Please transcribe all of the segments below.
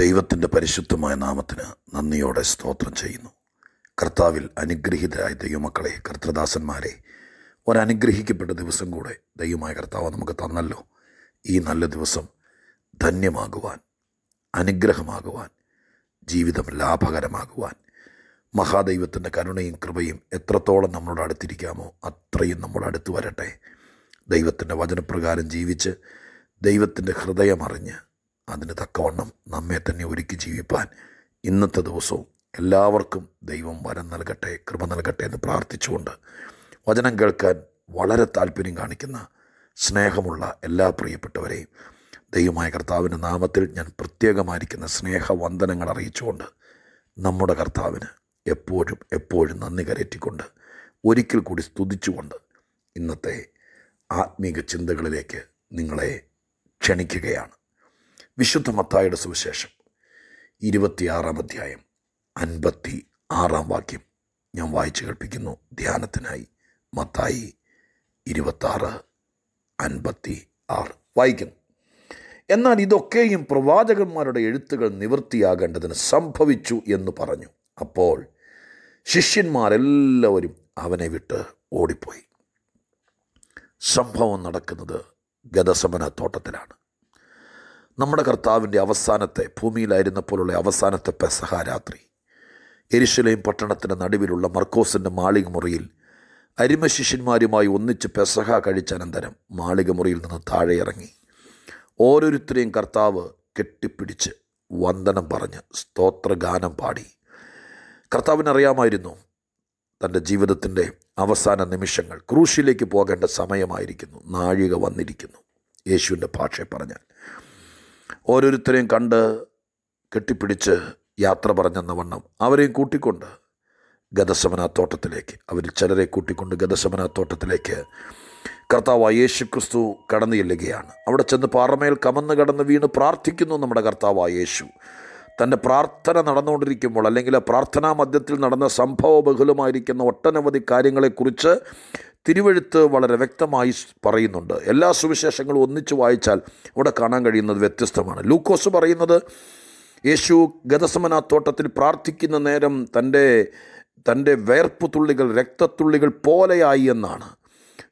ദൈവത്തിൻ്റെ പരിശുദ്ധമായ നാമത്തിന് നന്ദിയോടെ സ്തോത്രം ചെയ്യുന്നു കർത്താവിൽ അനുഗ്രഹീതരായ ദൈവമക്കളെ കർത്തൃദാസന്മാരെ ഒരനുഗ്രഹിക്കപ്പെട്ട ദിവസം കൂടെ ദൈവമായ കർത്താവ് നമുക്ക് തന്നല്ലോ ഈ നല്ല ദിവസം ധന്യമാകുവാൻ അനുഗ്രഹമാകുവാൻ ജീവിതം ലാഭകരമാകുവാൻ മഹാദൈവത്തിൻ്റെ കരുണയും കൃപയും എത്രത്തോളം നമ്മളോട് അടുത്തിരിക്കാമോ അത്രയും നമ്മളോട് അടുത്ത് വരട്ടെ ദൈവത്തിൻ്റെ വചനപ്രകാരം ജീവിച്ച് ദൈവത്തിൻ്റെ ഹൃദയമറിഞ്ഞ് അതിന് തക്കവണ്ണം നമ്മെ തന്നെ ഒരുക്കി ജീവിപ്പാൻ ഇന്നത്തെ ദിവസവും എല്ലാവർക്കും ദൈവം വരം നൽകട്ടെ കൃപ നൽകട്ടെ എന്ന് പ്രാർത്ഥിച്ചുകൊണ്ട് വചനം കേൾക്കാൻ വളരെ താല്പര്യം കാണിക്കുന്ന സ്നേഹമുള്ള എല്ലാ പ്രിയപ്പെട്ടവരെയും ദൈവമായ കർത്താവിൻ്റെ നാമത്തിൽ ഞാൻ പ്രത്യേകമായിരിക്കുന്ന സ്നേഹവന്ദനങ്ങൾ അറിയിച്ചുകൊണ്ട് നമ്മുടെ കർത്താവിന് എപ്പോഴും എപ്പോഴും നന്ദി കരയറ്റിക്കൊണ്ട് ഒരിക്കൽ കൂടി സ്തുതിച്ചുകൊണ്ട് ഇന്നത്തെ ആത്മീക ചിന്തകളിലേക്ക് നിങ്ങളെ ക്ഷണിക്കുകയാണ് വിശുദ്ധ മത്തായുടെ സുവിശേഷം ഇരുപത്തിയാറാം അധ്യായം അൻപത്തി ആറാം വാക്യം ഞാൻ വായിച്ചു കേൾപ്പിക്കുന്നു ധ്യാനത്തിനായി മത്തായി ഇരുപത്താറ് അൻപത്തി ആറ് വായിക്കുന്നു എന്നാൽ ഇതൊക്കെയും പ്രവാചകന്മാരുടെ എഴുത്തുകൾ നിവൃത്തിയാകേണ്ടതിന് സംഭവിച്ചു എന്ന് പറഞ്ഞു അപ്പോൾ ശിഷ്യന്മാരെല്ലാവരും അവനെ വിട്ട് ഓടിപ്പോയി സംഭവം നടക്കുന്നത് ഗതസമന തോട്ടത്തിലാണ് നമ്മുടെ കർത്താവിൻ്റെ അവസാനത്തെ ഭൂമിയിലായിരുന്നപ്പോഴുള്ള അവസാനത്തെ പെസഹ രാത്രി എരിശിലയും പട്ടണത്തിൻ്റെ നടുവിലുള്ള മർക്കോസിൻ്റെ മാളിക മുറിയിൽ അരിമശിഷ്യന്മാരുമായി ഒന്നിച്ച് പെസഹ കഴിച്ച അനന്തരം മാളിക മുറിയിൽ നിന്ന് താഴെ ഇറങ്ങി ഓരോരുത്തരെയും കർത്താവ് കെട്ടിപ്പിടിച്ച് വന്ദനം പറഞ്ഞ് സ്തോത്രഗാനം പാടി കർത്താവിനറിയാമായിരുന്നു തൻ്റെ ജീവിതത്തിൻ്റെ അവസാന നിമിഷങ്ങൾ ക്രൂശിലേക്ക് പോകേണ്ട സമയമായിരിക്കുന്നു നാഴിക വന്നിരിക്കുന്നു യേശുവിൻ്റെ ഭാഷയെ പറഞ്ഞാൽ ഓരോരുത്തരെയും കണ്ട് കെട്ടിപ്പിടിച്ച് യാത്ര പറഞ്ഞെന്ന വണ്ണം അവരെയും കൂട്ടിക്കൊണ്ട് ഗതശമനാത്തോട്ടത്തിലേക്ക് അവരിൽ ചിലരെ കൂട്ടിക്കൊണ്ട് ഗതശമനാത്തോട്ടത്തിലേക്ക് കർത്താവ് യേശു ക്രിസ്തു കടന്നു ചെല്ലുകയാണ് അവിടെ ചെന്ന് പാറമേൽ കമന്ന് കടന്ന് വീണ് പ്രാർത്ഥിക്കുന്നു നമ്മുടെ കർത്താവ് യേശു തൻ്റെ പ്രാർത്ഥന നടന്നുകൊണ്ടിരിക്കുമ്പോൾ അല്ലെങ്കിൽ പ്രാർത്ഥനാ മധ്യത്തിൽ നടന്ന സംഭവ ബഹുലമായിരിക്കുന്ന ഒട്ടനവധി കാര്യങ്ങളെക്കുറിച്ച് തിരുവഴുത്ത് വളരെ വ്യക്തമായി പറയുന്നുണ്ട് എല്ലാ സുവിശേഷങ്ങളും ഒന്നിച്ച് വായിച്ചാൽ ഇവിടെ കാണാൻ കഴിയുന്നത് വ്യത്യസ്തമാണ് ലൂക്കോസ് പറയുന്നത് യേശു ഗതസമന തോട്ടത്തിൽ പ്രാർത്ഥിക്കുന്ന നേരം തൻ്റെ തൻ്റെ വേർപ്പ് തുള്ളികൾ രക്തത്തുള്ളികൾ പോലെയായി എന്നാണ്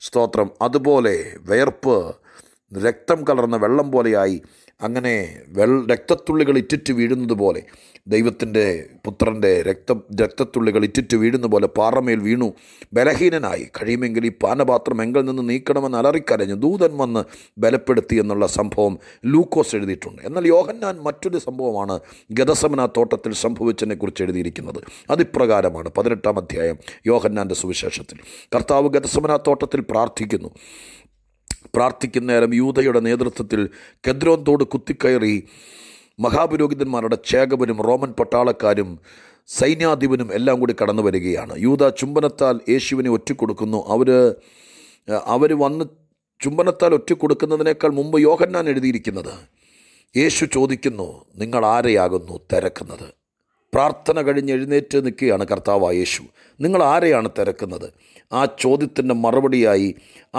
സ്തോത്രം അതുപോലെ വേർപ്പ് രക്തം കലർന്ന വെള്ളം പോലെയായി അങ്ങനെ വെൾ രക്തത്തുള്ളികൾ ഇറ്റിറ്റ് വീഴുന്നത് പോലെ ദൈവത്തിൻ്റെ പുത്രൻ്റെ രക്തം രക്തത്തുള്ളികൾ ഇറ്റിറ്റ് വീഴുന്ന പോലെ പാറമേൽ വീണു ബലഹീനനായി കഴിയുമെങ്കിൽ ഈ പാനപാത്രം എങ്കിൽ നിന്ന് നീക്കണമെന്ന് അലറിക്കരഞ്ഞു ദൂതൻ വന്ന് ബലപ്പെടുത്തി എന്നുള്ള സംഭവം ലൂക്കോസ് എഴുതിയിട്ടുണ്ട് എന്നാൽ യോഹന്നാൻ മറ്റൊരു സംഭവമാണ് ഗതസമന തോട്ടത്തിൽ സംഭവിച്ചതിനെക്കുറിച്ച് എഴുതിയിരിക്കുന്നത് അതിപ്രകാരമാണ് പതിനെട്ടാം അധ്യായം യോഹന്നാൻ്റെ സുവിശേഷത്തിൽ കർത്താവ് ഗതസമന തോട്ടത്തിൽ പ്രാർത്ഥിക്കുന്നു പ്രാർത്ഥിക്കുന്ന നേരം യൂതയുടെ നേതൃത്വത്തിൽ കെദ്രോൻ തോട് കുത്തിക്കയറി മഹാപുരോഹിതന്മാരുടെ ചേകവനും റോമൻ പട്ടാളക്കാരും സൈന്യാധിപനും എല്ലാം കൂടി കടന്നു വരികയാണ് യൂത ചുംബനത്താൽ യേശുവിനെ ഒറ്റക്കൊടുക്കുന്നു അവർ അവർ വന്ന് ചുംബനത്താൽ ഒറ്റക്കൊടുക്കുന്നതിനേക്കാൾ മുമ്പ് യോഹന്നാൻ എഴുതിയിരിക്കുന്നത് യേശു ചോദിക്കുന്നു നിങ്ങൾ ആരെയാകുന്നു തിരക്കുന്നത് പ്രാർത്ഥന കഴിഞ്ഞ് എഴുന്നേറ്റ് നിൽക്കുകയാണ് കർത്താവായ യേശു നിങ്ങൾ ആരെയാണ് തിരക്കുന്നത് ആ ചോദ്യത്തിൻ്റെ മറുപടിയായി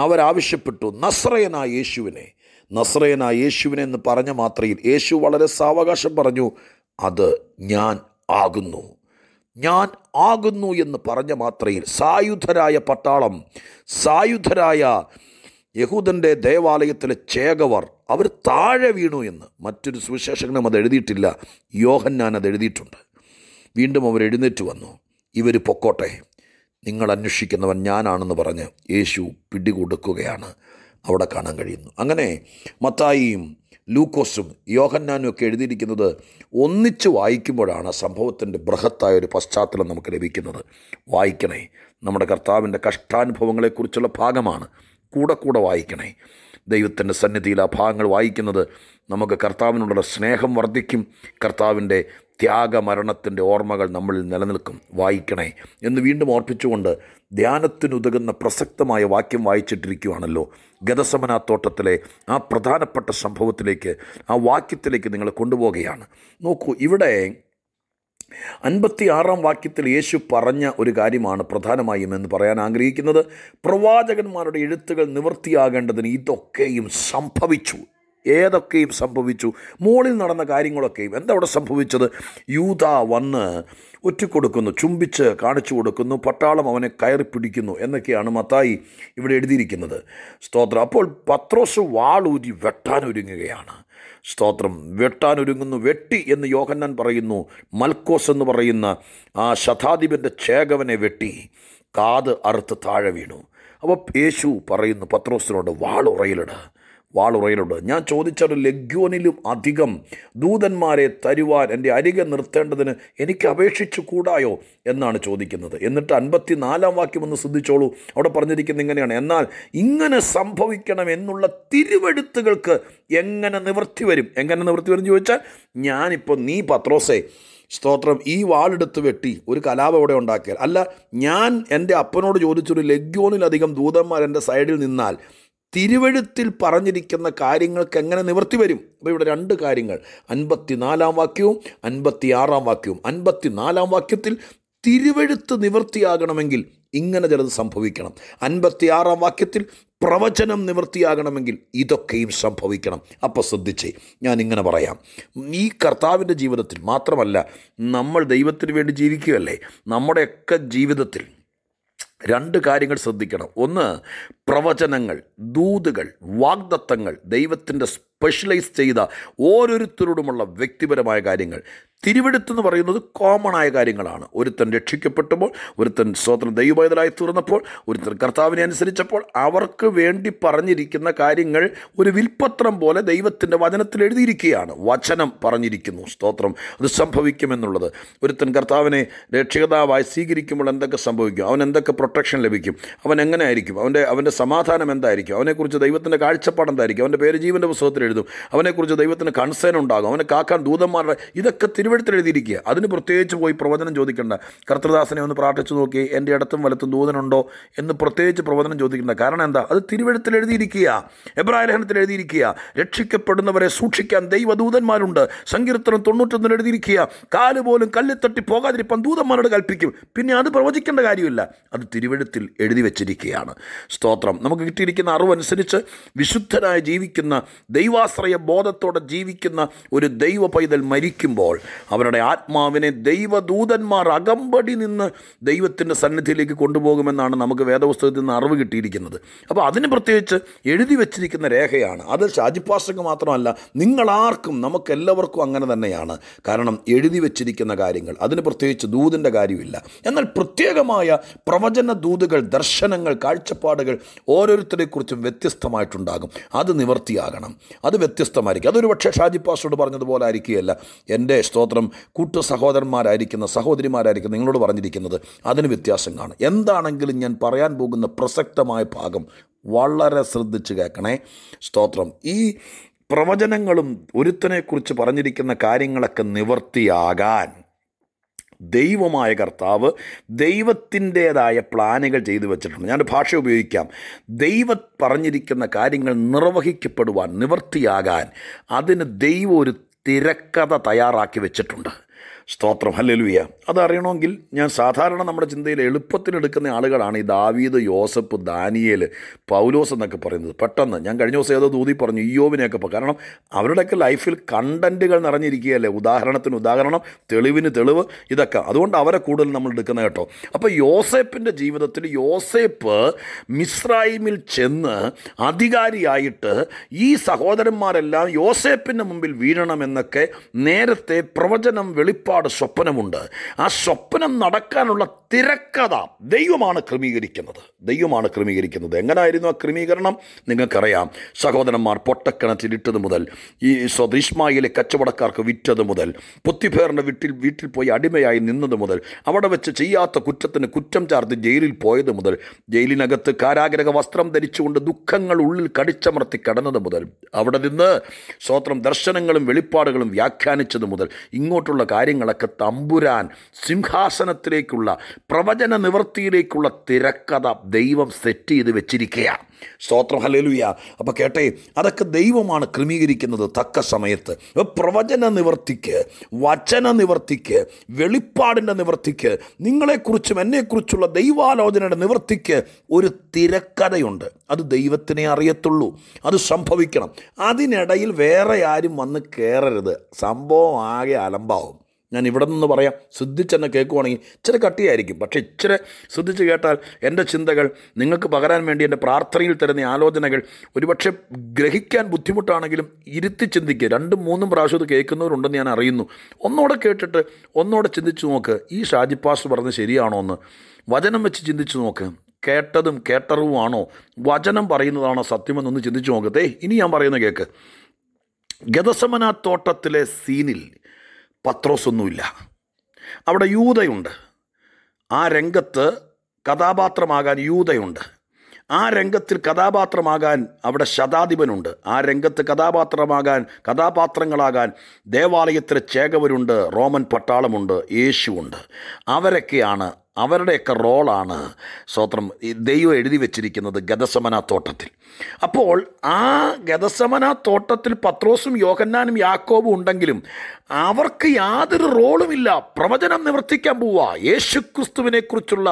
അവരാവശ്യപ്പെട്ടു നസ്രയനായ യേശുവിനെ നസ്രയനായ യേശുവിനെ എന്ന് പറഞ്ഞ മാത്രയിൽ യേശു വളരെ സാവകാശം പറഞ്ഞു അത് ഞാൻ ആകുന്നു ഞാൻ ആകുന്നു എന്ന് പറഞ്ഞ മാത്രയിൽ സായുധരായ പട്ടാളം സായുധരായ യഹൂദൻ്റെ ദേവാലയത്തിലെ ചേകവർ അവർ താഴെ വീണു എന്ന് മറ്റൊരു സുവിശേഷകനും അത് എഴുതിയിട്ടില്ല യോഹന്നാൻ അത് എഴുതിയിട്ടുണ്ട് വീണ്ടും അവർ എഴുന്നേറ്റ് വന്നു ഇവർ പൊക്കോട്ടെ നിങ്ങൾ അന്വേഷിക്കുന്നവൻ ഞാനാണെന്ന് പറഞ്ഞ് യേശു പിടികൊടുക്കുകയാണ് അവിടെ കാണാൻ കഴിയുന്നു അങ്ങനെ മത്തായിയും ലൂക്കോസും യോഹന്നാനും ഒക്കെ എഴുതിയിരിക്കുന്നത് ഒന്നിച്ച് വായിക്കുമ്പോഴാണ് സംഭവത്തിൻ്റെ ബൃഹത്തായ ഒരു പശ്ചാത്തലം നമുക്ക് ലഭിക്കുന്നത് വായിക്കണേ നമ്മുടെ കർത്താവിൻ്റെ കഷ്ടാനുഭവങ്ങളെക്കുറിച്ചുള്ള ഭാഗമാണ് കൂടെ കൂടെ വായിക്കണേ ദൈവത്തിൻ്റെ സന്നിധിയിൽ ആ ഭാഗങ്ങൾ വായിക്കുന്നത് നമുക്ക് കർത്താവിനോടുള്ള സ്നേഹം വർദ്ധിക്കും കർത്താവിൻ്റെ ത്യാഗമരണത്തിൻ്റെ ഓർമ്മകൾ നമ്മളിൽ നിലനിൽക്കും വായിക്കണേ എന്ന് വീണ്ടും ഓർപ്പിച്ചുകൊണ്ട് ധ്യാനത്തിനുതകുന്ന പ്രസക്തമായ വാക്യം വായിച്ചിട്ടിരിക്കുകയാണല്ലോ ഗതസമനാത്തോട്ടത്തിലെ ആ പ്രധാനപ്പെട്ട സംഭവത്തിലേക്ക് ആ വാക്യത്തിലേക്ക് നിങ്ങൾ കൊണ്ടുപോവുകയാണ് നോക്കൂ ഇവിടെ അൻപത്തിയാറാം വാക്യത്തിൽ യേശു പറഞ്ഞ ഒരു കാര്യമാണ് പ്രധാനമായും എന്ന് പറയാൻ ആഗ്രഹിക്കുന്നത് പ്രവാചകന്മാരുടെ എഴുത്തുകൾ നിവൃത്തിയാകേണ്ടതിന് ഇതൊക്കെയും സംഭവിച്ചു ഏതൊക്കെയും സംഭവിച്ചു മോളിൽ നടന്ന കാര്യങ്ങളൊക്കെയും എന്തവിടെ സംഭവിച്ചത് യൂത വന്ന് ഒറ്റിക്കൊടുക്കുന്നു ചുംബിച്ച് കാണിച്ചു കൊടുക്കുന്നു പട്ടാളം അവനെ കയറി പിടിക്കുന്നു എന്നൊക്കെയാണ് മത്തായി ഇവിടെ എഴുതിയിരിക്കുന്നത് സ്തോത്രം അപ്പോൾ പത്രോസ് വാളൂരി വെട്ടാനൊരുങ്ങുകയാണ് സ്തോത്രം വെട്ടാനൊരുങ്ങുന്നു വെട്ടി എന്ന് യോഹന്നാൻ പറയുന്നു മൽക്കോസ് എന്ന് പറയുന്ന ആ ശതാധിപൻ്റെ ചേകവനെ വെട്ടി കാത് അറുത്ത് താഴെ വീണു അപ്പോൾ യേശു പറയുന്നു പത്രോസിനോട് വാളുറയിലിടുക വാളുറയിലുണ്ട് ഞാൻ ചോദിച്ച ഒരു ലഗ്യോനിലും അധികം ദൂതന്മാരെ തരുവാൻ എൻ്റെ അരികെ നിർത്തേണ്ടതിന് എനിക്ക് അപേക്ഷിച്ചു കൂടായോ എന്നാണ് ചോദിക്കുന്നത് എന്നിട്ട് അൻപത്തി നാലാം ഒന്ന് ശ്രദ്ധിച്ചോളൂ അവിടെ പറഞ്ഞിരിക്കുന്നത് ഇങ്ങനെയാണ് എന്നാൽ ഇങ്ങനെ സംഭവിക്കണം എന്നുള്ള തിരുവെടുത്തുകൾക്ക് എങ്ങനെ നിവൃത്തി വരും എങ്ങനെ നിവൃത്തി വരും ചോദിച്ചാൽ ഞാനിപ്പോൾ നീ പത്രോസേ സ്തോത്രം ഈ വാളെടുത്ത് വെട്ടി ഒരു കലാപം അവിടെ ഉണ്ടാക്കിയാൽ അല്ല ഞാൻ എൻ്റെ അപ്പനോട് ചോദിച്ചൊരു ലഗ്യോനിലധികം ദൂതന്മാർ എൻ്റെ സൈഡിൽ നിന്നാൽ തിരുവഴുത്തിൽ പറഞ്ഞിരിക്കുന്ന കാര്യങ്ങൾക്ക് എങ്ങനെ നിവർത്തി വരും അപ്പോൾ ഇവിടെ രണ്ട് കാര്യങ്ങൾ അൻപത്തിനാലാം വാക്യവും അൻപത്തിയാറാം വാക്യവും അൻപത്തിനാലാം വാക്യത്തിൽ തിരുവഴുത്ത് നിവൃത്തിയാകണമെങ്കിൽ ഇങ്ങനെ ചിലത് സംഭവിക്കണം അൻപത്തിയാറാം വാക്യത്തിൽ പ്രവചനം നിവൃത്തിയാകണമെങ്കിൽ ഇതൊക്കെയും സംഭവിക്കണം അപ്പോൾ ശ്രദ്ധിച്ചേ ഞാൻ ഇങ്ങനെ പറയാം ഈ കർത്താവിൻ്റെ ജീവിതത്തിൽ മാത്രമല്ല നമ്മൾ ദൈവത്തിന് വേണ്ടി ജീവിക്കുകയല്ലേ നമ്മുടെയൊക്കെ ജീവിതത്തിൽ രണ്ട് കാര്യങ്ങൾ ശ്രദ്ധിക്കണം ഒന്ന് പ്രവചനങ്ങൾ ദൂതുകൾ വാഗ്ദത്തങ്ങൾ ദൈവത്തിൻ്റെ സ്പെഷ്യലൈസ് ചെയ്ത ഓരോരുത്തരോടുമുള്ള വ്യക്തിപരമായ കാര്യങ്ങൾ തിരുവെടുത്ത് പറയുന്നത് കോമൺ ആയ കാര്യങ്ങളാണ് ഒരുത്തൻ രക്ഷിക്കപ്പെട്ടപ്പോൾ ഒരുത്തൻ സ്വതന്ത്ര ദൈവബൈതലായി തീർന്നപ്പോൾ ഒരുത്തൻ കർത്താവിനെ അനുസരിച്ചപ്പോൾ അവർക്ക് വേണ്ടി പറഞ്ഞിരിക്കുന്ന കാര്യങ്ങൾ ഒരു വിൽപത്രം പോലെ ദൈവത്തിൻ്റെ വചനത്തിൽ എഴുതിയിരിക്കുകയാണ് വചനം പറഞ്ഞിരിക്കുന്നു സ്തോത്രം അത് സംഭവിക്കുമെന്നുള്ളത് ഒരുത്തൻ കർത്താവിനെ രക്ഷികതാവായി സ്വീകരിക്കുമ്പോൾ എന്തൊക്കെ സംഭവിക്കും അവൻ എന്തൊക്കെ പ്രൊട്ടക്ഷൻ ലഭിക്കും അവൻ എങ്ങനെ ആയിരിക്കും അവൻ്റെ അവൻ്റെ സമാധാനം എന്തായിരിക്കും അവനെക്കുറിച്ച് ദൈവത്തിൻ്റെ കാഴ്ചപ്പാട് എന്തായിരിക്കും അവൻ്റെ പേര് ജീവൻ്റെ പുസ്തകത്തിൽ എഴുതും അവനെക്കുറിച്ച് ദൈവത്തിന് കൺസേൺ ഉണ്ടാകും അവനെ കാക്കാൻ ദൂതന്മാരുടെ ഇതൊക്കെ തിരുവഴുത്തിൽ എഴുതിയിരിക്കുക അതിന് പ്രത്യേകിച്ച് പോയി പ്രവചനം ചോദിക്കേണ്ട കർത്തൃദാസനെ ഒന്ന് പ്രാർത്ഥിച്ചു നോക്കി എൻ്റെ ഇടത്തും വലത്തും ദൂതനുണ്ടോ എന്ന് പ്രത്യേകിച്ച് പ്രവചനം ചോദിക്കേണ്ട കാരണം എന്താ അത് തിരുവഴുത്തിൽ എഴുതിയിരിക്കുക എബ്രായ ലേഖനത്തിൽ എഴുതിയിരിക്കുക രക്ഷിക്കപ്പെടുന്നവരെ സൂക്ഷിക്കാൻ ദൈവദൂതന്മാരുണ്ട് സങ്കീർത്തനം തൊണ്ണൂറ്റൊന്നിൽ എഴുതിയിരിക്കുക കാല് പോലും കല്ലിത്തട്ടി പോകാതിരിപ്പാൻ ദൂതന്മാരോട് കൽപ്പിക്കും പിന്നെ അത് പ്രവചിക്കേണ്ട കാര്യമില്ല അത് തിരുവഴുത്തിൽ എഴുതി വെച്ചിരിക്കുകയാണ് സ്തോത്രം നമുക്ക് കിട്ടിയിരിക്കുന്ന അറിവനുസരിച്ച് വിശുദ്ധനായി ജീവിക്കുന്ന ദൈവ ദൈവാശ്രയ ബോധത്തോടെ ജീവിക്കുന്ന ഒരു ദൈവ പൈതൽ മരിക്കുമ്പോൾ അവരുടെ ആത്മാവിനെ ദൈവദൂതന്മാർ അകമ്പടി നിന്ന് ദൈവത്തിൻ്റെ സന്നിധിയിലേക്ക് കൊണ്ടുപോകുമെന്നാണ് നമുക്ക് വേദപുസ്തകത്തിൽ നിന്ന് അറിവ് കിട്ടിയിരിക്കുന്നത് അപ്പോൾ അതിന് പ്രത്യേകിച്ച് എഴുതി വെച്ചിരിക്കുന്ന രേഖയാണ് അത് ഷാജിപ്പാസ്റ്റക്ക് മാത്രമല്ല നിങ്ങളാർക്കും നമുക്കെല്ലാവർക്കും അങ്ങനെ തന്നെയാണ് കാരണം എഴുതി വെച്ചിരിക്കുന്ന കാര്യങ്ങൾ അതിന് പ്രത്യേകിച്ച് ദൂതിൻ്റെ കാര്യമില്ല എന്നാൽ പ്രത്യേകമായ പ്രവചന ദൂതുകൾ ദർശനങ്ങൾ കാഴ്ചപ്പാടുകൾ ഓരോരുത്തരെക്കുറിച്ചും വ്യത്യസ്തമായിട്ടുണ്ടാകും അത് നിവർത്തിയാകണം അത് വ്യത്യസ്തമായിരിക്കും അതൊരു പക്ഷേ ഷാജി പാസ്റ്റോട് പറഞ്ഞതുപോലെ ആയിരിക്കുകയല്ല എൻ്റെ സ്തോത്രം കൂട്ടു സഹോദരന്മാരായിരിക്കുന്ന സഹോദരിമാരായിരിക്കും നിങ്ങളോട് പറഞ്ഞിരിക്കുന്നത് അതിന് വ്യത്യാസം കാണും എന്താണെങ്കിലും ഞാൻ പറയാൻ പോകുന്ന പ്രസക്തമായ ഭാഗം വളരെ ശ്രദ്ധിച്ച് കേൾക്കണേ സ്തോത്രം ഈ പ്രവചനങ്ങളും ഒരുത്തനെക്കുറിച്ച് പറഞ്ഞിരിക്കുന്ന കാര്യങ്ങളൊക്കെ നിവർത്തിയാകാൻ ദൈവമായ കർത്താവ് ദൈവത്തിൻ്റേതായ പ്ലാനുകൾ ചെയ്തു വെച്ചിട്ടുണ്ട് ഞാൻ ഭാഷ ഉപയോഗിക്കാം ദൈവ പറഞ്ഞിരിക്കുന്ന കാര്യങ്ങൾ നിർവഹിക്കപ്പെടുവാൻ നിവർത്തിയാകാൻ അതിന് ദൈവം ഒരു തിരക്കഥ തയ്യാറാക്കി വെച്ചിട്ടുണ്ട് സ്തോത്രം ഹല്ലലുയ അതറിയണമെങ്കിൽ ഞാൻ സാധാരണ നമ്മുടെ ചിന്തയിൽ എളുപ്പത്തിനെടുക്കുന്ന ആളുകളാണ് ഈ ദാവീദ് യോസഫ് ദാനിയേൽ പൗലോസ് എന്നൊക്കെ പറയുന്നത് പെട്ടെന്ന് ഞാൻ കഴിഞ്ഞ ദിവസം ഏതോ ദൂതി പറഞ്ഞു ഇയോവിനെയൊക്കെ കാരണം അവരുടെയൊക്കെ ലൈഫിൽ കണ്ടൻറ്റുകൾ നിറഞ്ഞിരിക്കുകയല്ലേ ഉദാഹരണത്തിന് ഉദാഹരണം തെളിവിന് തെളിവ് ഇതൊക്കെ അതുകൊണ്ട് അവരെ കൂടുതൽ നമ്മൾ എടുക്കുന്നത് കേട്ടോ അപ്പോൾ യോസേപ്പിൻ്റെ ജീവിതത്തിൽ യോസേപ്പ് മിസ്രൈമിൽ ചെന്ന് അധികാരിയായിട്ട് ഈ സഹോദരന്മാരെല്ലാം യോസേപ്പിൻ്റെ മുമ്പിൽ വീഴണമെന്നൊക്കെ നേരത്തെ പ്രവചനം വെളിപ്പാട് ഒരുപാട് സ്വപ്നമുണ്ട് ആ സ്വപ്നം നടക്കാനുള്ള തിരക്കഥ ദൈവമാണ് ക്രമീകരിക്കുന്നത് ദൈവമാണ് ക്രമീകരിക്കുന്നത് എങ്ങനായിരുന്നു ആ ക്രമീകരണം നിങ്ങൾക്കറിയാം സഹോദരന്മാർ പൊട്ടക്കിണറ്റിലിട്ടത് മുതൽ ഈ ഇസ്മായിലെ കച്ചവടക്കാർക്ക് വിറ്റത് മുതൽ പൊത്തിഫേറിൻ്റെ വീട്ടിൽ വീട്ടിൽ പോയി അടിമയായി നിന്നത് മുതൽ അവിടെ വെച്ച് ചെയ്യാത്ത കുറ്റത്തിന് കുറ്റം ചാർത്ത് ജയിലിൽ പോയത് മുതൽ ജയിലിനകത്ത് കാരാഗ്രഹ വസ്ത്രം ധരിച്ചുകൊണ്ട് ദുഃഖങ്ങൾ ഉള്ളിൽ കടിച്ചമർത്തി കടന്നത് മുതൽ അവിടെ നിന്ന് സ്വോത്രം ദർശനങ്ങളും വെളിപ്പാടുകളും വ്യാഖ്യാനിച്ചത് മുതൽ ഇങ്ങോട്ടുള്ള കാര്യങ്ങൾ ജനങ്ങളൊക്കെ തമ്പുരാൻ സിംഹാസനത്തിലേക്കുള്ള പ്രവചന നിവൃത്തിയിലേക്കുള്ള തിരക്കഥ ദൈവം സെറ്റ് ചെയ്ത് വെച്ചിരിക്കുകയാണ് സ്തോത്രം ഹലലുയ അപ്പോൾ കേട്ടേ അതൊക്കെ ദൈവമാണ് ക്രമീകരിക്കുന്നത് തക്ക സമയത്ത് പ്രവചന നിവർത്തിക്ക് വചന നിവർത്തിക്ക് വെളിപ്പാടിൻ്റെ നിവർത്തിക്ക് നിങ്ങളെക്കുറിച്ചും എന്നെക്കുറിച്ചുള്ള ദൈവാലോചനയുടെ നിവർത്തിക്ക് ഒരു തിരക്കഥയുണ്ട് അത് ദൈവത്തിനെ അറിയത്തുള്ളൂ അത് സംഭവിക്കണം അതിനിടയിൽ വേറെ ആരും വന്ന് കയറരുത് സംഭവം ആകെ അലമ്പാവും ഞാൻ ഇവിടെ നിന്ന് പറയാം ശ്രദ്ധിച്ചെന്നെ കേൾക്കുവാണെങ്കിൽ ഇച്ചിരി കട്ടിയായിരിക്കും പക്ഷേ ഇച്ചിരി ശ്രദ്ധിച്ച് കേട്ടാൽ എൻ്റെ ചിന്തകൾ നിങ്ങൾക്ക് പകരാൻ വേണ്ടി എൻ്റെ പ്രാർത്ഥനയിൽ തരുന്ന ആലോചനകൾ ഒരുപക്ഷെ ഗ്രഹിക്കാൻ ബുദ്ധിമുട്ടാണെങ്കിലും ഇരുത്തി ചിന്തിക്കുക രണ്ടും മൂന്നും പ്രാവശ്യം ഇത് കേൾക്കുന്നവരുണ്ടെന്ന് ഞാൻ അറിയുന്നു ഒന്നോടെ കേട്ടിട്ട് ഒന്നോടെ ചിന്തിച്ചു നോക്ക് ഈ ഷാജി പാസ് ശരിയാണോ എന്ന് വചനം വെച്ച് ചിന്തിച്ചു നോക്ക് കേട്ടതും കേട്ടറിവുമാണോ വചനം പറയുന്നതാണോ സത്യമെന്നൊന്ന് ചിന്തിച്ചു നോക്കത്തേ ഇനി ഞാൻ പറയുന്ന കേക്ക് ഗതസമന തോട്ടത്തിലെ സീനിൽ പത്രോസൊന്നുമില്ല അവിടെ യൂതയുണ്ട് ആ രംഗത്ത് കഥാപാത്രമാകാൻ യൂതയുണ്ട് ആ രംഗത്തിൽ കഥാപാത്രമാകാൻ അവിടെ ശതാധിപനുണ്ട് ആ രംഗത്ത് കഥാപാത്രമാകാൻ കഥാപാത്രങ്ങളാകാൻ ദേവാലയത്തിലെ ചേകവരുണ്ട് റോമൻ പട്ടാളമുണ്ട് യേശുവുണ്ട് അവരൊക്കെയാണ് അവരുടെയൊക്കെ റോളാണ് സ്തോത്രം ദൈവം എഴുതി വെച്ചിരിക്കുന്നത് ഗതസമന തോട്ടത്തിൽ അപ്പോൾ ആ ഗതസമന തോട്ടത്തിൽ പത്രോസും യോഹന്നാനും യാക്കോബും ഉണ്ടെങ്കിലും അവർക്ക് യാതൊരു റോളുമില്ല പ്രവചനം നിവർത്തിക്കാൻ പോവുക യേശുക്രിസ്തുവിനെക്കുറിച്ചുള്ള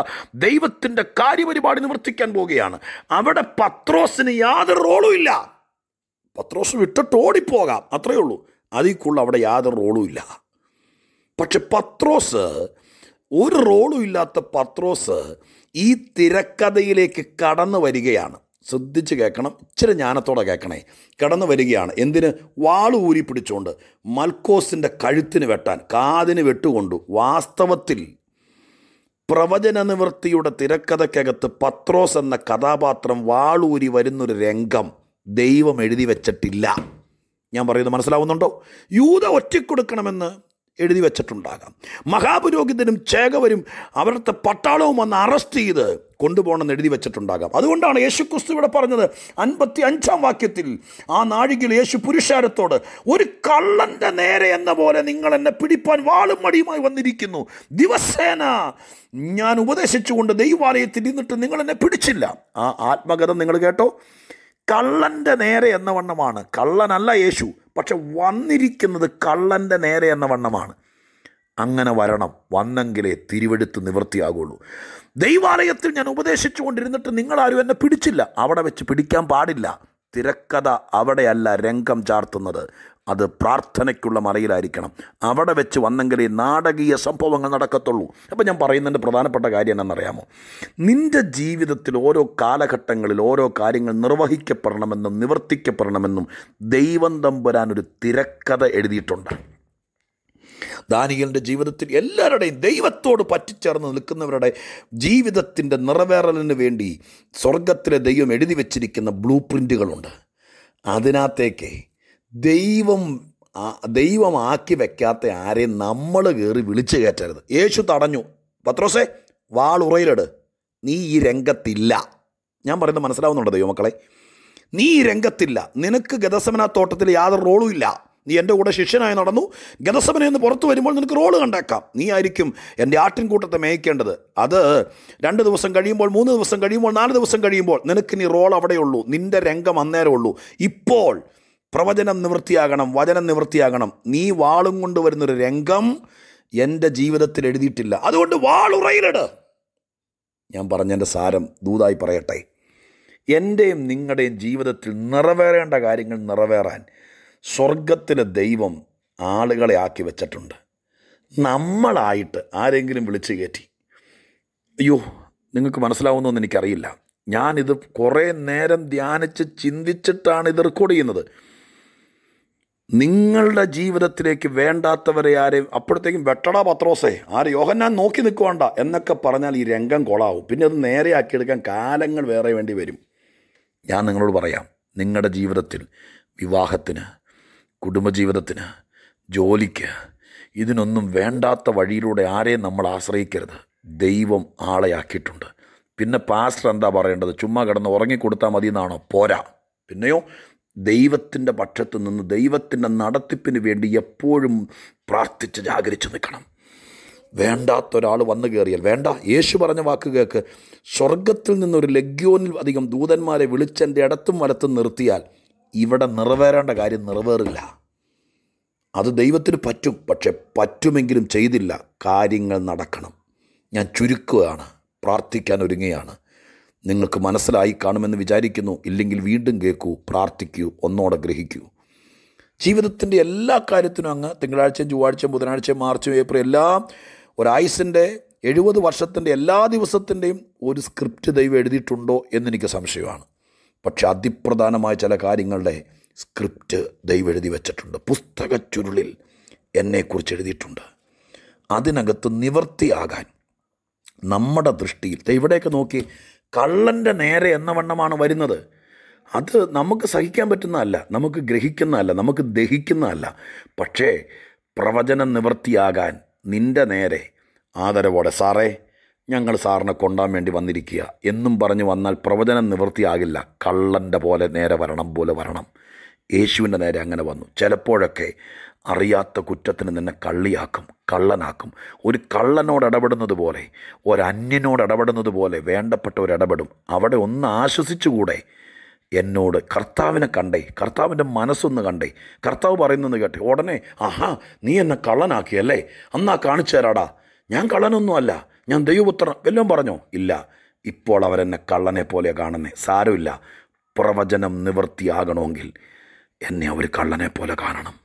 ദൈവത്തിൻ്റെ കാര്യപരിപാടി നിവർത്തിക്കാൻ പോവുകയാണ് അവിടെ പത്രോസിന് യാതൊരു റോളുമില്ല പത്രോസ് വിട്ടിട്ട് ഓടിപ്പോകാം അത്രയേ ഉള്ളൂ അതിൽ കൂടുതൽ അവിടെ യാതൊരു റോളുമില്ല പക്ഷെ പത്രോസ് ഒരു റോളും ഇല്ലാത്ത പത്രോസ് ഈ തിരക്കഥയിലേക്ക് കടന്നു വരികയാണ് ശ്രദ്ധിച്ച് കേൾക്കണം ഇച്ചിരി ജ്ഞാനത്തോടെ കേൾക്കണേ കടന്നു വരികയാണ് എന്തിന് വാള് ഊരി പിടിച്ചുകൊണ്ട് മൽക്കോസിൻ്റെ കഴുത്തിന് വെട്ടാൻ കാതിന് വെട്ടുകൊണ്ടു വാസ്തവത്തിൽ പ്രവചന നിവൃത്തിയുടെ തിരക്കഥയ്ക്കകത്ത് പത്രോസ് എന്ന കഥാപാത്രം വാളൂരി വരുന്നൊരു രംഗം ദൈവം എഴുതി വച്ചിട്ടില്ല ഞാൻ പറയുന്നത് മനസ്സിലാവുന്നുണ്ടോ യൂത ഒറ്റക്കൊടുക്കണമെന്ന് എഴുതി വച്ചിട്ടുണ്ടാകാം മഹാപുരോഹിതനും ചേകവരും അവരുടെ പട്ടാളവും വന്ന് അറസ്റ്റ് ചെയ്ത് കൊണ്ടുപോകണമെന്ന് എഴുതി വെച്ചിട്ടുണ്ടാകാം അതുകൊണ്ടാണ് യേശു ക്രിസ്തു ഇവിടെ പറഞ്ഞത് അൻപത്തി അഞ്ചാം വാക്യത്തിൽ ആ നാഴികയിൽ യേശു പുരുഷാരത്തോട് ഒരു കള്ളൻ്റെ നേരെ എന്ന പോലെ നിങ്ങൾ എന്നെ പിടിപ്പാൻ വാളും മടിയുമായി വന്നിരിക്കുന്നു ദിവസേന ഞാൻ ഉപദേശിച്ചുകൊണ്ട് ദൈവാലയത്തിൽ ഇരുന്നിട്ട് നിങ്ങൾ എന്നെ പിടിച്ചില്ല ആ ആത്മകഥ നിങ്ങൾ കേട്ടോ കള്ളൻ്റെ നേരെ എന്ന വണ്ണമാണ് കള്ളനല്ല യേശു പക്ഷെ വന്നിരിക്കുന്നത് കള്ളൻ്റെ നേരെ എന്ന വണ്ണമാണ് അങ്ങനെ വരണം വന്നെങ്കിലേ തിരുവെടുത്ത് നിവൃത്തിയാകുള്ളൂ ദൈവാലയത്തിൽ ഞാൻ ഉപദേശിച്ചുകൊണ്ടിരുന്നിട്ട് നിങ്ങളാരും എന്നെ പിടിച്ചില്ല അവിടെ വെച്ച് പിടിക്കാൻ പാടില്ല തിരക്കഥ അവിടെയല്ല രംഗം ചാർത്തുന്നത് അത് പ്രാർത്ഥനയ്ക്കുള്ള മലയിലായിരിക്കണം അവിടെ വെച്ച് വന്നെങ്കിലേ നാടകീയ സംഭവങ്ങൾ നടക്കത്തുള്ളൂ അപ്പോൾ ഞാൻ പറയുന്നതിൻ്റെ പ്രധാനപ്പെട്ട കാര്യം എന്നറിയാമോ നിൻ്റെ ജീവിതത്തിൽ ഓരോ കാലഘട്ടങ്ങളിൽ ഓരോ കാര്യങ്ങൾ നിർവഹിക്കപ്പെടണമെന്നും നിവർത്തിക്കപ്പെടണമെന്നും ദൈവം തമ്പുരാൻ ഒരു തിരക്കഥ എഴുതിയിട്ടുണ്ട് ദാനിയലിൻ്റെ ജീവിതത്തിൽ എല്ലാവരുടെയും ദൈവത്തോട് പറ്റിച്ചേർന്ന് നിൽക്കുന്നവരുടെ ജീവിതത്തിൻ്റെ നിറവേറലിന് വേണ്ടി സ്വർഗത്തിലെ ദൈവം എഴുതി വച്ചിരിക്കുന്ന ബ്ലൂ പ്രിൻറ്റുകളുണ്ട് അതിനകത്തേക്ക് ദൈവം ദൈവമാക്കി വെക്കാത്ത ആരെയും നമ്മൾ കയറി വിളിച്ചു കയറ്റരുത് യേശു തടഞ്ഞു പത്രോസേ ഉറയിലട് നീ ഈ രംഗത്തില്ല ഞാൻ പറയുന്നത് മനസ്സിലാവുന്നുണ്ട് ദൈവമക്കളെ നീ ഈ രംഗത്തില്ല നിനക്ക് ഗതസമന തോട്ടത്തിൽ യാതൊരു റോളും ഇല്ല നീ എൻ്റെ കൂടെ ശിഷ്യനായി നടന്നു ഗതസമനെ നിന്ന് പുറത്തു വരുമ്പോൾ നിനക്ക് റോള് കണ്ടേക്കാം നീ ആയിരിക്കും എൻ്റെ ആട്ടിൻകൂട്ടത്തെ മേയ്ക്കേണ്ടത് അത് രണ്ട് ദിവസം കഴിയുമ്പോൾ മൂന്ന് ദിവസം കഴിയുമ്പോൾ നാല് ദിവസം കഴിയുമ്പോൾ നിനക്ക് നീ റോൾ അവിടെയുള്ളൂ നിൻ്റെ രംഗം അന്നേരം ഉള്ളൂ ഇപ്പോൾ പ്രവചനം നിവൃത്തിയാകണം വചനം നിവൃത്തിയാകണം നീ വാളും കൊണ്ടുവരുന്നൊരു രംഗം എൻ്റെ ജീവിതത്തിൽ എഴുതിയിട്ടില്ല അതുകൊണ്ട് വാളുറയിലിട് ഞാൻ പറഞ്ഞതിൻ്റെ സാരം ദൂതായി പറയട്ടെ എൻ്റെയും നിങ്ങളുടെയും ജീവിതത്തിൽ നിറവേറേണ്ട കാര്യങ്ങൾ നിറവേറാൻ സ്വർഗത്തിന് ദൈവം ആളുകളെ ആക്കി വെച്ചിട്ടുണ്ട് നമ്മളായിട്ട് ആരെങ്കിലും വിളിച്ചു കയറ്റി അയ്യോ നിങ്ങൾക്ക് മനസ്സിലാവുന്നൊന്നും എനിക്കറിയില്ല ഞാനിത് കുറേ നേരം ധ്യാനിച്ച് ചിന്തിച്ചിട്ടാണ് ഇത് റെക്കോർഡ് ചെയ്യുന്നത് നിങ്ങളുടെ ജീവിതത്തിലേക്ക് വേണ്ടാത്തവരെ ആരെയും അപ്പോഴത്തേക്കും വെട്ടടാ പത്രോസേ ആര് യോഹന്നാൻ നോക്കി നിൽക്കുവാണ്ട എന്നൊക്കെ പറഞ്ഞാൽ ഈ രംഗം കൊളാവും പിന്നെ അത് നേരെയാക്കിയെടുക്കാൻ കാലങ്ങൾ വേറെ വേണ്ടി വരും ഞാൻ നിങ്ങളോട് പറയാം നിങ്ങളുടെ ജീവിതത്തിൽ വിവാഹത്തിന് കുടുംബജീവിതത്തിന് ജോലിക്ക് ഇതിനൊന്നും വേണ്ടാത്ത വഴിയിലൂടെ ആരെയും നമ്മൾ ആശ്രയിക്കരുത് ദൈവം ആളെ ആക്കിയിട്ടുണ്ട് പിന്നെ പാസ്റ്റർ എന്താ പറയേണ്ടത് ചുമ്മാ കിടന്ന് ഉറങ്ങിക്കൊടുത്താൽ മതി എന്നാണോ പോരാ പിന്നെയോ ദൈവത്തിൻ്റെ പക്ഷത്ത് നിന്ന് ദൈവത്തിൻ്റെ നടത്തിപ്പിന് വേണ്ടി എപ്പോഴും പ്രാർത്ഥിച്ച് ജാഗരിച്ച് നിൽക്കണം വേണ്ടാത്തൊരാൾ വന്നു കയറിയാൽ വേണ്ട യേശു പറഞ്ഞ വാക്ക് കേൾക്ക് സ്വർഗത്തിൽ നിന്നൊരു ലഗ്യോനിൽ അധികം ദൂതന്മാരെ വിളിച്ചെൻ്റെ ഇടത്തും വലത്തും നിർത്തിയാൽ ഇവിടെ നിറവേറേണ്ട കാര്യം നിറവേറില്ല അത് ദൈവത്തിന് പറ്റും പക്ഷെ പറ്റുമെങ്കിലും ചെയ്തില്ല കാര്യങ്ങൾ നടക്കണം ഞാൻ ചുരുക്കുകയാണ് പ്രാർത്ഥിക്കാൻ ഒരുങ്ങുകയാണ് നിങ്ങൾക്ക് മനസ്സിലായി കാണുമെന്ന് വിചാരിക്കുന്നു ഇല്ലെങ്കിൽ വീണ്ടും കേൾക്കൂ പ്രാർത്ഥിക്കൂ ഒന്നോടെ ഗ്രഹിക്കൂ ജീവിതത്തിൻ്റെ എല്ലാ കാര്യത്തിനും അങ്ങ് തിങ്കളാഴ്ചയും ചൊവ്വാഴ്ചയും ബുധനാഴ്ചയും മാർച്ചും ഏപ്രിൽ എല്ലാം ഒരായുസിൻ്റെ എഴുപത് വർഷത്തിൻ്റെ എല്ലാ ദിവസത്തിൻ്റെയും ഒരു സ്ക്രിപ്റ്റ് ദൈവം എഴുതിയിട്ടുണ്ടോ എന്നെനിക്ക് സംശയമാണ് പക്ഷെ അതിപ്രധാനമായ ചില കാര്യങ്ങളുടെ സ്ക്രിപ്റ്റ് ദൈവം എഴുതി പുസ്തക ചുരുളിൽ എന്നെക്കുറിച്ച് എഴുതിയിട്ടുണ്ട് അതിനകത്ത് നിവൃത്തിയാകാൻ നമ്മുടെ ദൃഷ്ടിയിൽ ഇവിടെയൊക്കെ നോക്കി കള്ളൻ്റെ നേരെ എന്ന വണ്ണമാണ് വരുന്നത് അത് നമുക്ക് സഹിക്കാൻ പറ്റുന്നതല്ല നമുക്ക് ഗ്രഹിക്കുന്നതല്ല നമുക്ക് ദഹിക്കുന്നതല്ല പക്ഷേ പ്രവചനം നിവൃത്തിയാകാൻ നിൻ്റെ നേരെ ആദരവോടെ സാറേ ഞങ്ങൾ സാറിനെ കൊണ്ടാൻ വേണ്ടി വന്നിരിക്കുക എന്നും പറഞ്ഞു വന്നാൽ പ്രവചനം നിവൃത്തിയാകില്ല കള്ളൻ്റെ പോലെ നേരെ വരണം പോലെ വരണം യേശുവിൻ്റെ നേരെ അങ്ങനെ വന്നു ചിലപ്പോഴൊക്കെ അറിയാത്ത കുറ്റത്തിന് നിന്നെ കള്ളിയാക്കും കള്ളനാക്കും ഒരു കള്ളനോട് ഇടപെടുന്നത് പോലെ ഒരന്യനോട് ഇടപെടുന്നത് പോലെ വേണ്ടപ്പെട്ടവരിടപെടും അവിടെ ഒന്ന് ആശ്വസിച്ചുകൂടെ എന്നോട് കർത്താവിനെ കണ്ടേ കർത്താവിൻ്റെ മനസ്സൊന്ന് കണ്ടേ കർത്താവ് പറയുന്നെന്ന് കേട്ടേ ഉടനെ ആഹാ നീ എന്നെ കള്ളനാക്കിയല്ലേ അന്നാ കാണിച്ചു തരാടാ ഞാൻ കള്ളനൊന്നുമല്ല ഞാൻ ദൈവപുത്ര എല്ലാം പറഞ്ഞോ ഇല്ല ഇപ്പോൾ അവരെന്നെ കള്ളനെ പോലെ കാണുന്നേ സാരമില്ല പ്രവചനം നിവൃത്തിയാകണമെങ്കിൽ എന്നെ അവർ കള്ളനെ പോലെ കാണണം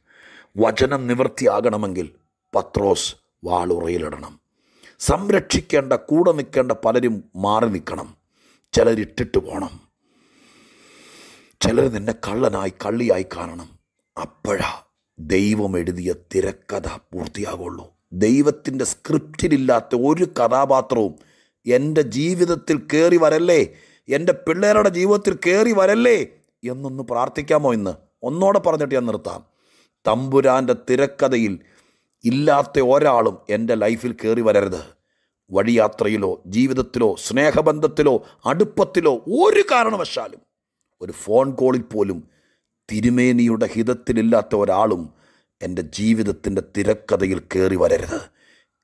വചനം നിവൃത്തിയാകണമെങ്കിൽ പത്രോസ് വാളുറയിലിടണം സംരക്ഷിക്കേണ്ട കൂടെ നിൽക്കേണ്ട പലരും മാറി നിൽക്കണം ചിലരിട്ടിട്ട് പോകണം ചിലർ നിന്നെ കള്ളനായി കള്ളിയായി കാണണം അപ്പോഴാ ദൈവം എഴുതിയ തിരക്കഥ പൂർത്തിയാകുള്ളൂ ദൈവത്തിൻ്റെ സ്ക്രിപ്റ്റിലില്ലാത്ത ഒരു കഥാപാത്രവും എൻ്റെ ജീവിതത്തിൽ കയറി വരല്ലേ എൻ്റെ പിള്ളേരുടെ ജീവിതത്തിൽ കയറി വരല്ലേ എന്നൊന്ന് പ്രാർത്ഥിക്കാമോ ഇന്ന് ഒന്നോടെ പറഞ്ഞിട്ട് ഞാൻ നിർത്താം തമ്പുരാൻ്റെ തിരക്കഥയിൽ ഇല്ലാത്ത ഒരാളും എൻ്റെ ലൈഫിൽ കയറി വരരുത് വഴിയാത്രയിലോ ജീവിതത്തിലോ സ്നേഹബന്ധത്തിലോ അടുപ്പത്തിലോ ഒരു കാരണവശാലും ഒരു ഫോൺ കോളിൽ പോലും തിരുമേനിയുടെ ഹിതത്തിലില്ലാത്ത ഒരാളും എൻ്റെ ജീവിതത്തിൻ്റെ തിരക്കഥയിൽ കയറി വരരുത്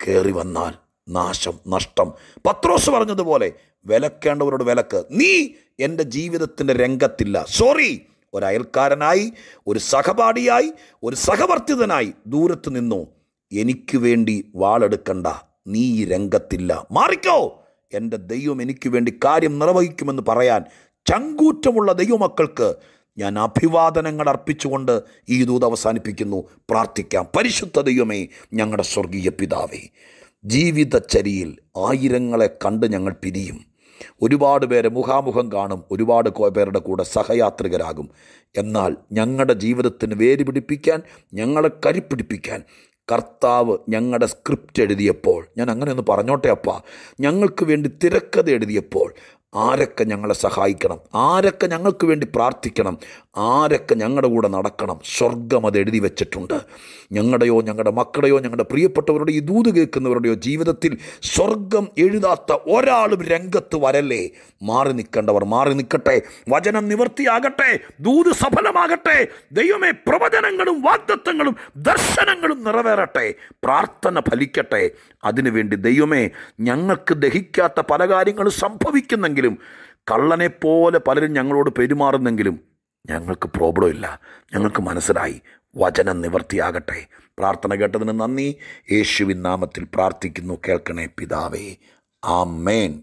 കയറി വന്നാൽ നാശം നഷ്ടം പത്രോസ് പറഞ്ഞതുപോലെ വിലക്കേണ്ടവരോട് വിലക്ക് നീ എൻ്റെ ജീവിതത്തിൻ്റെ രംഗത്തില്ല സോറി ഒരു അയൽക്കാരനായി ഒരു സഹപാഠിയായി ഒരു സഹവർത്തിതനായി ദൂരത്ത് നിന്നു എനിക്ക് വേണ്ടി വാളെടുക്കണ്ട നീ ഈ രംഗത്തില്ല മാറിക്കോ എൻ്റെ ദൈവം എനിക്ക് വേണ്ടി കാര്യം നിർവഹിക്കുമെന്ന് പറയാൻ ചങ്കൂറ്റമുള്ള ദൈവമക്കൾക്ക് ഞാൻ അഭിവാദനങ്ങൾ അർപ്പിച്ചുകൊണ്ട് ഈ ദൂത് അവസാനിപ്പിക്കുന്നു പ്രാർത്ഥിക്കാം പരിശുദ്ധ ദൈവമേ ഞങ്ങളുടെ സ്വർഗീയ പിതാവേ ജീവിതചരിയിൽ ആയിരങ്ങളെ കണ്ട് ഞങ്ങൾ പിരിയും ഒരുപാട് പേരെ മുഖാമുഖം കാണും ഒരുപാട് പേരുടെ കൂടെ സഹയാത്രികരാകും എന്നാൽ ഞങ്ങളുടെ ജീവിതത്തിന് വേര് പിടിപ്പിക്കാൻ ഞങ്ങളെ കരിപ്പിടിപ്പിക്കാൻ കർത്താവ് ഞങ്ങളുടെ സ്ക്രിപ്റ്റ് എഴുതിയപ്പോൾ ഞാൻ അങ്ങനെ ഒന്ന് പറഞ്ഞോട്ടെ അപ്പ ഞങ്ങൾക്ക് വേണ്ടി തിരക്കഥ എഴുതിയപ്പോൾ ആരൊക്കെ ഞങ്ങളെ സഹായിക്കണം ആരൊക്കെ ഞങ്ങൾക്ക് വേണ്ടി പ്രാർത്ഥിക്കണം ആരൊക്കെ ഞങ്ങളുടെ കൂടെ നടക്കണം സ്വർഗം അത് എഴുതി വെച്ചിട്ടുണ്ട് ഞങ്ങളുടെയോ ഞങ്ങളുടെ മക്കളെയോ ഞങ്ങളുടെ പ്രിയപ്പെട്ടവരുടെയോ ദൂത് കേൾക്കുന്നവരുടെയോ ജീവിതത്തിൽ സ്വർഗം എഴുതാത്ത ഒരാളും രംഗത്ത് വരല്ലേ മാറി നിൽക്കേണ്ടവർ മാറി നിൽക്കട്ടെ വചനം നിവർത്തിയാകട്ടെ ദൂത് സഫലമാകട്ടെ ദൈവമേ പ്രവചനങ്ങളും വാഗ്ദത്തങ്ങളും ദർശനങ്ങളും നിറവേറട്ടെ പ്രാർത്ഥന ഫലിക്കട്ടെ അതിനുവേണ്ടി ദൈവമേ ഞങ്ങൾക്ക് ദഹിക്കാത്ത പല കാര്യങ്ങളും സംഭവിക്കുന്നെങ്കിൽ ഉണ്ടെങ്കിലും കള്ളനെപ്പോലെ പലരും ഞങ്ങളോട് പെരുമാറുന്നെങ്കിലും ഞങ്ങൾക്ക് പ്രോബ്ലം ഇല്ല ഞങ്ങൾക്ക് മനസ്സിലായി വചനം നിവർത്തിയാകട്ടെ പ്രാർത്ഥന കേട്ടതിന് നന്ദി യേശുവിൻ നാമത്തിൽ പ്രാർത്ഥിക്കുന്നു കേൾക്കണേ പിതാവേ ആ മേൻ